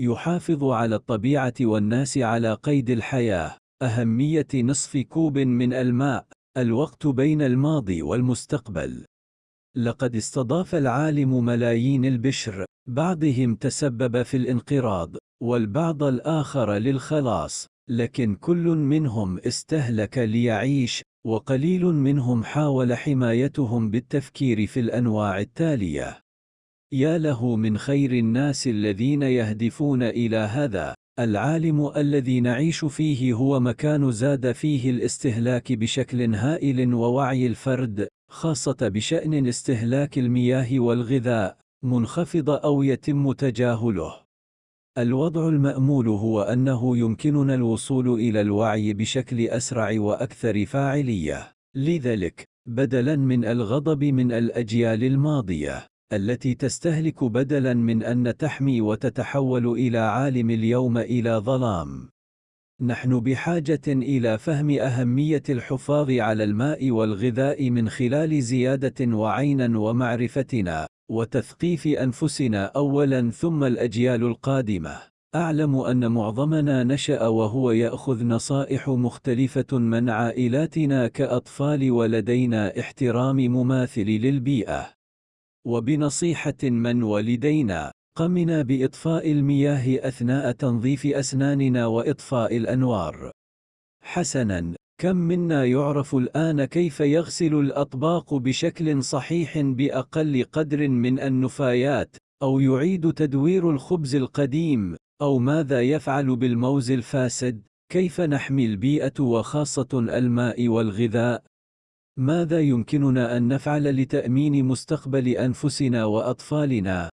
يحافظ على الطبيعة والناس على قيد الحياة أهمية نصف كوب من الماء الوقت بين الماضي والمستقبل لقد استضاف العالم ملايين البشر بعضهم تسبب في الانقراض والبعض الآخر للخلاص لكن كل منهم استهلك ليعيش وقليل منهم حاول حمايتهم بالتفكير في الأنواع التالية يا له من خير الناس الذين يهدفون إلى هذا العالم الذي نعيش فيه هو مكان زاد فيه الاستهلاك بشكل هائل ووعي الفرد خاصة بشأن استهلاك المياه والغذاء منخفض أو يتم تجاهله الوضع المأمول هو أنه يمكننا الوصول إلى الوعي بشكل أسرع وأكثر فاعلية لذلك بدلاً من الغضب من الأجيال الماضية التي تستهلك بدلا من أن تحمي وتتحول إلى عالم اليوم إلى ظلام. نحن بحاجة إلى فهم أهمية الحفاظ على الماء والغذاء من خلال زيادة وعينا ومعرفتنا، وتثقيف أنفسنا أولا ثم الأجيال القادمة. أعلم أن معظمنا نشأ وهو يأخذ نصائح مختلفة من عائلاتنا كأطفال ولدينا احترام مماثل للبيئة وبنصيحة من والدينا قمنا بإطفاء المياه أثناء تنظيف أسناننا وإطفاء الأنوار. حسناً، كم منا يعرف الآن كيف يغسل الأطباق بشكل صحيح بأقل قدر من النفايات، أو يعيد تدوير الخبز القديم، أو ماذا يفعل بالموز الفاسد؟ كيف نحمي البيئة وخاصة الماء والغذاء؟ ماذا يمكننا أن نفعل لتأمين مستقبل أنفسنا وأطفالنا؟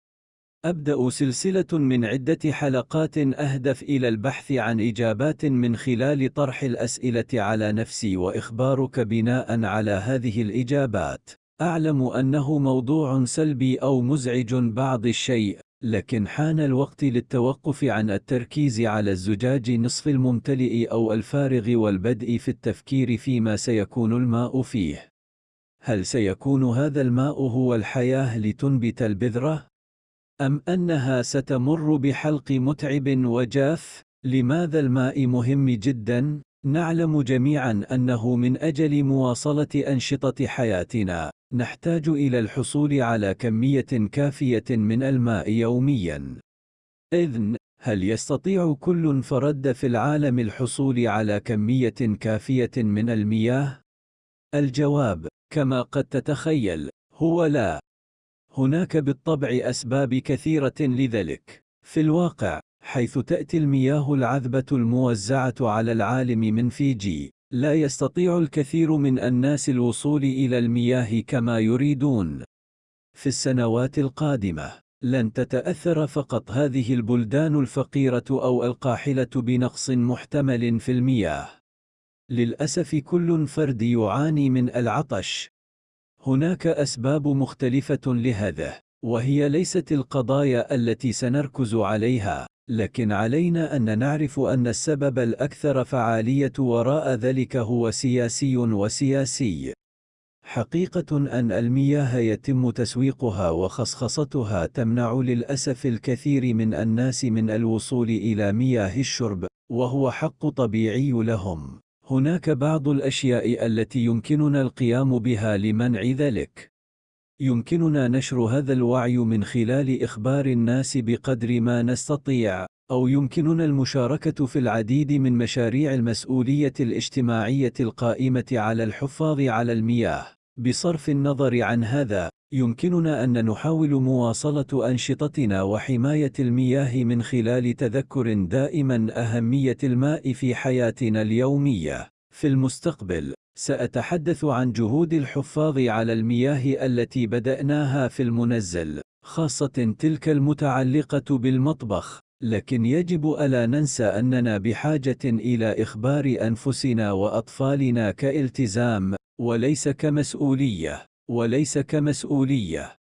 أبدأ سلسلة من عدة حلقات أهدف إلى البحث عن إجابات من خلال طرح الأسئلة على نفسي وإخبارك بناء على هذه الإجابات. أعلم أنه موضوع سلبي أو مزعج بعض الشيء، لكن حان الوقت للتوقف عن التركيز على الزجاج نصف الممتلئ أو الفارغ والبدء في التفكير فيما سيكون الماء فيه. هل سيكون هذا الماء هو الحياة لتنبت البذرة؟ أم أنها ستمر بحلق متعب وجاف؟ لماذا الماء مهم جدا؟ نعلم جميعا أنه من أجل مواصلة أنشطة حياتنا نحتاج إلى الحصول على كمية كافية من الماء يومياً. إذن، هل يستطيع كل فرد في العالم الحصول على كمية كافية من المياه؟ الجواب، كما قد تتخيل، هو لا. هناك بالطبع أسباب كثيرة لذلك. في الواقع، حيث تأتي المياه العذبة الموزعة على العالم من فيجي، لا يستطيع الكثير من الناس الوصول إلى المياه كما يريدون. في السنوات القادمة، لن تتأثر فقط هذه البلدان الفقيرة أو القاحلة بنقص محتمل في المياه. للأسف كل فرد يعاني من العطش. هناك أسباب مختلفة لهذا، وهي ليست القضايا التي سنركز عليها. لكن علينا أن نعرف أن السبب الأكثر فعالية وراء ذلك هو سياسي وسياسي. حقيقة أن المياه يتم تسويقها وخصخصتها تمنع للأسف الكثير من الناس من الوصول إلى مياه الشرب، وهو حق طبيعي لهم. هناك بعض الأشياء التي يمكننا القيام بها لمنع ذلك. يمكننا نشر هذا الوعي من خلال إخبار الناس بقدر ما نستطيع أو يمكننا المشاركة في العديد من مشاريع المسؤولية الاجتماعية القائمة على الحفاظ على المياه بصرف النظر عن هذا يمكننا أن نحاول مواصلة أنشطتنا وحماية المياه من خلال تذكر دائما أهمية الماء في حياتنا اليومية في المستقبل سأتحدث عن جهود الحفاظ على المياه التي بدأناها في المنزل، خاصة تلك المتعلقة بالمطبخ، لكن يجب ألا ننسى أننا بحاجة إلى إخبار أنفسنا وأطفالنا كالتزام، وليس كمسؤولية، وليس كمسؤولية.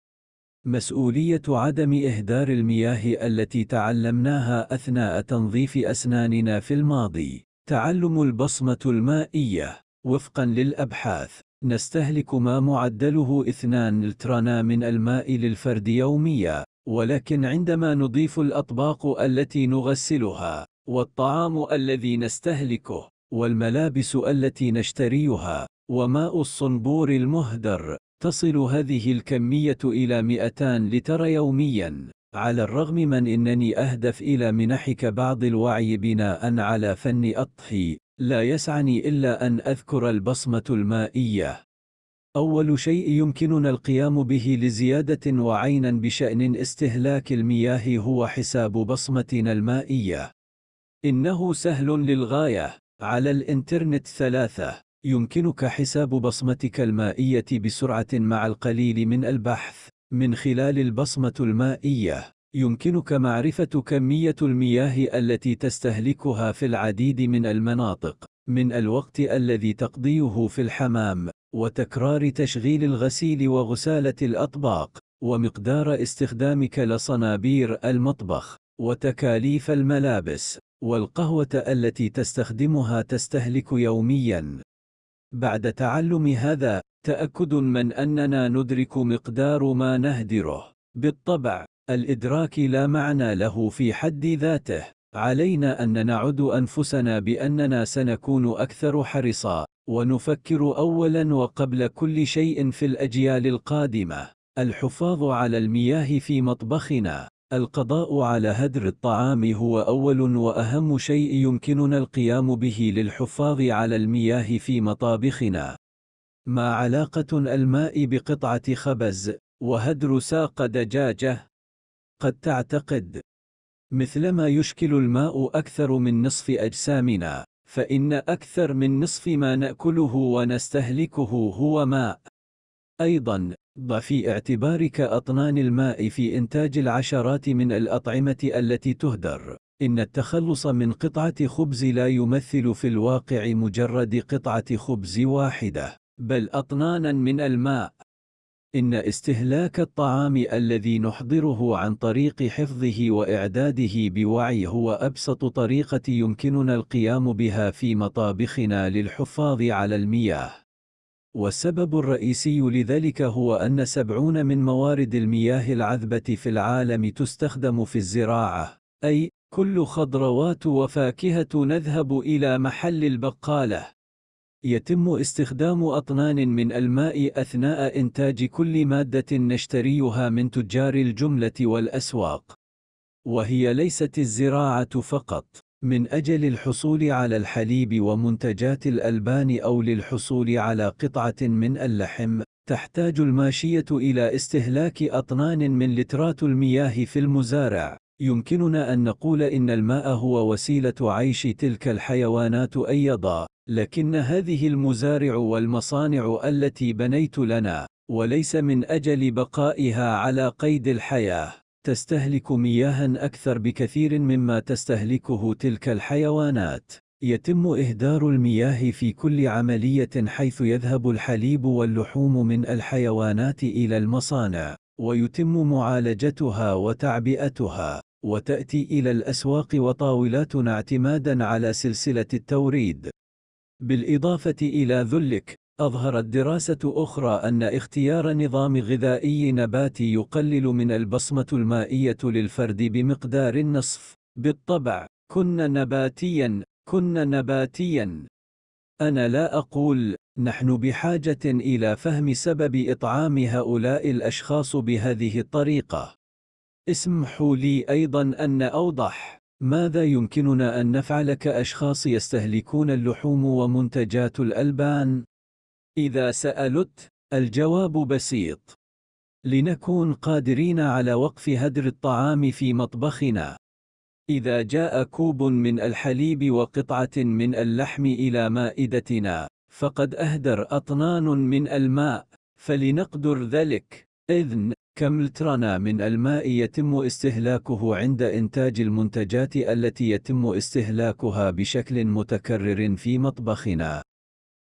مسؤولية عدم إهدار المياه التي تعلمناها أثناء تنظيف أسناننا في الماضي، تعلم البصمة المائية، وفقا للأبحاث نستهلك ما معدله 2 لترانا من الماء للفرد يوميا ولكن عندما نضيف الأطباق التي نغسلها والطعام الذي نستهلكه والملابس التي نشتريها وماء الصنبور المهدر تصل هذه الكمية إلى 200 لتر يومياً على الرغم من أنني أهدف إلى منحك بعض الوعي بناء على فن الطهي لا يسعني إلا أن أذكر البصمة المائية. أول شيء يمكننا القيام به لزيادة وعينا بشأن استهلاك المياه هو حساب بصمتنا المائية. إنه سهل للغاية. على الإنترنت ثلاثة. يمكنك حساب بصمتك المائية بسرعة مع القليل من البحث من خلال البصمة المائية. يمكنك معرفة كمية المياه التي تستهلكها في العديد من المناطق من الوقت الذي تقضيه في الحمام وتكرار تشغيل الغسيل وغسالة الأطباق ومقدار استخدامك لصنابير المطبخ وتكاليف الملابس والقهوة التي تستخدمها تستهلك يومياً بعد تعلم هذا تأكد من أننا ندرك مقدار ما نهدره بالطبع الإدراك لا معنى له في حد ذاته علينا أن نعد أنفسنا بأننا سنكون أكثر حرصا ونفكر أولا وقبل كل شيء في الأجيال القادمة الحفاظ على المياه في مطبخنا القضاء على هدر الطعام هو أول وأهم شيء يمكننا القيام به للحفاظ على المياه في مطابخنا ما علاقة الماء بقطعة خبز وهدر ساق دجاجة قد تعتقد مثلما يشكل الماء أكثر من نصف أجسامنا فإن أكثر من نصف ما نأكله ونستهلكه هو ماء أيضا ضع في اعتبارك أطنان الماء في إنتاج العشرات من الأطعمة التي تهدر إن التخلص من قطعة خبز لا يمثل في الواقع مجرد قطعة خبز واحدة بل أطنانا من الماء إن استهلاك الطعام الذي نحضره عن طريق حفظه وإعداده بوعي هو أبسط طريقة يمكننا القيام بها في مطابخنا للحفاظ على المياه. والسبب الرئيسي لذلك هو أن سبعون من موارد المياه العذبة في العالم تستخدم في الزراعة، أي كل خضروات وفاكهة نذهب إلى محل البقالة يتم استخدام أطنان من الماء أثناء إنتاج كل مادة نشتريها من تجار الجملة والأسواق. وهي ليست الزراعة فقط. من أجل الحصول على الحليب ومنتجات الألبان أو للحصول على قطعة من اللحم، تحتاج الماشية إلى استهلاك أطنان من لترات المياه في المزارع. يمكننا أن نقول إن الماء هو وسيلة عيش تلك الحيوانات أيضا، لكن هذه المزارع والمصانع التي بنيت لنا، وليس من أجل بقائها على قيد الحياة، تستهلك مياها أكثر بكثير مما تستهلكه تلك الحيوانات. يتم إهدار المياه في كل عملية حيث يذهب الحليب واللحوم من الحيوانات إلى المصانع. ويتم معالجتها وتعبئتها وتأتي إلى الأسواق وطاولاتنا اعتمادا على سلسلة التوريد بالإضافة إلى ذلك أظهرت دراسة أخرى أن اختيار نظام غذائي نباتي يقلل من البصمة المائية للفرد بمقدار النصف بالطبع كن نباتيا كن نباتيا أنا لا أقول نحن بحاجة إلى فهم سبب إطعام هؤلاء الأشخاص بهذه الطريقة. اسمحوا لي أيضا أن أوضح ماذا يمكننا أن نفعل كأشخاص يستهلكون اللحوم ومنتجات الألبان؟ إذا سألت، الجواب بسيط. لنكون قادرين على وقف هدر الطعام في مطبخنا إذا جاء كوب من الحليب وقطعة من اللحم إلى مائدتنا، فقد أهدر أطنان من الماء، فلنقدر ذلك. إذن، كم لترنا من الماء يتم استهلاكه عند إنتاج المنتجات التي يتم استهلاكها بشكل متكرر في مطبخنا؟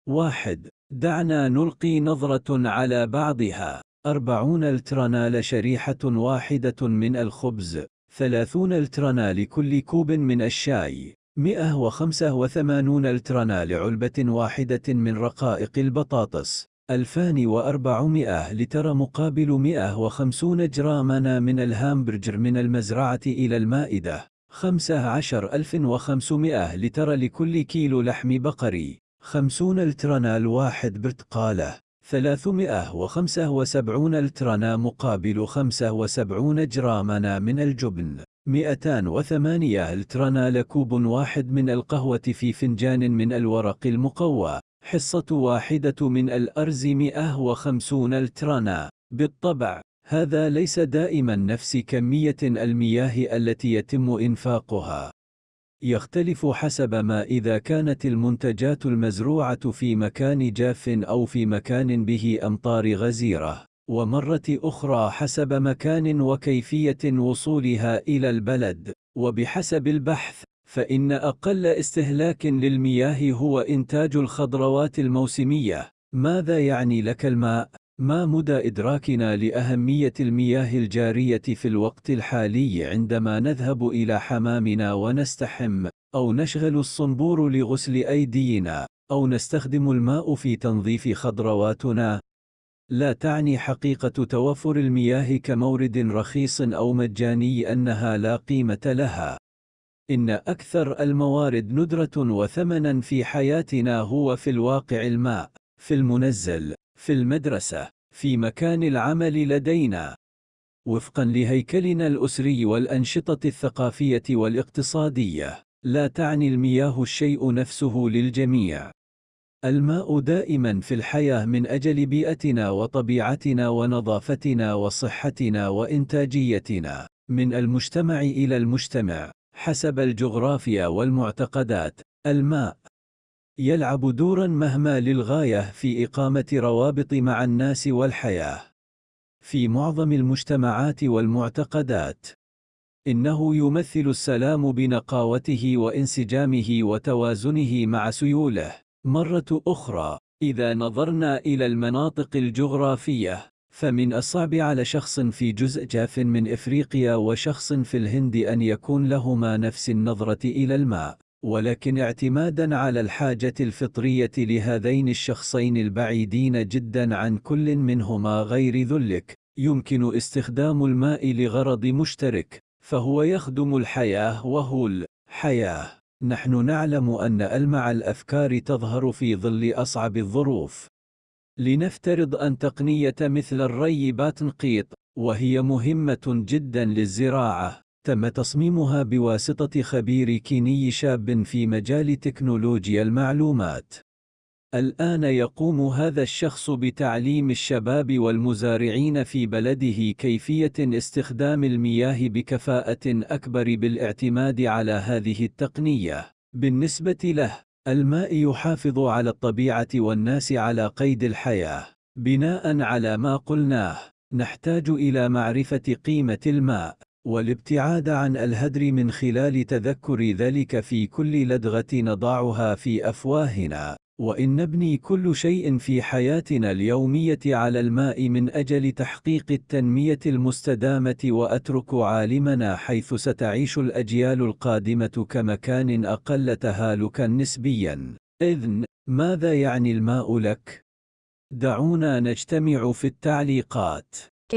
واحد دعنا نلقي نظرة على بعضها. أربعون لترنا لشريحة واحدة من الخبز 30 الترنا لكل كوب من الشاي 185 الترنا لعلبة واحدة من رقائق البطاطس 2400 لتر مقابل 150 جراما من الهامبرجر من المزرعة إلى المائدة 15500 لتر لكل كيلو لحم بقري 50 الترنا الواحد برتقالة 375 الترنا مقابل 75 جرامنا من الجبن 208 الترنا لكوب واحد من القهوة في فنجان من الورق المقوى حصة واحدة من الأرز 150 الترنا بالطبع هذا ليس دائما نفس كمية المياه التي يتم إنفاقها يختلف حسب ما إذا كانت المنتجات المزروعة في مكان جاف أو في مكان به أمطار غزيرة، ومرة أخرى حسب مكان وكيفية وصولها إلى البلد، وبحسب البحث، فإن أقل استهلاك للمياه هو إنتاج الخضروات الموسمية. ماذا يعني لك الماء؟ ما مدى إدراكنا لأهمية المياه الجارية في الوقت الحالي عندما نذهب إلى حمامنا ونستحم، أو نشغل الصنبور لغسل أيدينا، أو نستخدم الماء في تنظيف خضرواتنا؟ لا تعني حقيقة توفر المياه كمورد رخيص أو مجاني أنها لا قيمة لها. إن أكثر الموارد ندرة وثمنا في حياتنا هو في الواقع الماء، في المنزل، في المدرسة، في مكان العمل لدينا. وفقًا لهيكلنا الأسري والأنشطة الثقافية والاقتصادية، لا تعني المياه الشيء نفسه للجميع. الماء دائما في الحياة من أجل بيئتنا وطبيعتنا ونظافتنا وصحتنا وإنتاجيتنا، من المجتمع إلى المجتمع، حسب الجغرافيا والمعتقدات، الماء يلعب دورا مهما للغاية في إقامة روابط مع الناس والحياة في معظم المجتمعات والمعتقدات إنه يمثل السلام بنقاوته وانسجامه وتوازنه مع سيوله مرة أخرى إذا نظرنا إلى المناطق الجغرافية فمن الصعب على شخص في جزء جاف من إفريقيا وشخص في الهند أن يكون لهما نفس النظرة إلى الماء ولكن اعتمادا على الحاجة الفطرية لهذين الشخصين البعيدين جدا عن كل منهما غير ذلك يمكن استخدام الماء لغرض مشترك فهو يخدم الحياة وهو الحياة نحن نعلم أن ألمع الأفكار تظهر في ظل أصعب الظروف لنفترض أن تقنية مثل الري باتنقيط وهي مهمة جدا للزراعة تم تصميمها بواسطة خبير كيني شاب في مجال تكنولوجيا المعلومات. الآن يقوم هذا الشخص بتعليم الشباب والمزارعين في بلده كيفية استخدام المياه بكفاءة أكبر بالاعتماد على هذه التقنية. بالنسبة له، الماء يحافظ على الطبيعة والناس على قيد الحياة. بناء على ما قلناه، نحتاج إلى معرفة قيمة الماء. والابتعاد عن الهدر من خلال تذكر ذلك في كل لدغة نضعها في أفواهنا وإن نبني كل شيء في حياتنا اليومية على الماء من أجل تحقيق التنمية المستدامة وأترك عالمنا حيث ستعيش الأجيال القادمة كمكان أقل تهالكا نسبيا إذن ماذا يعني الماء لك؟ دعونا نجتمع في التعليقات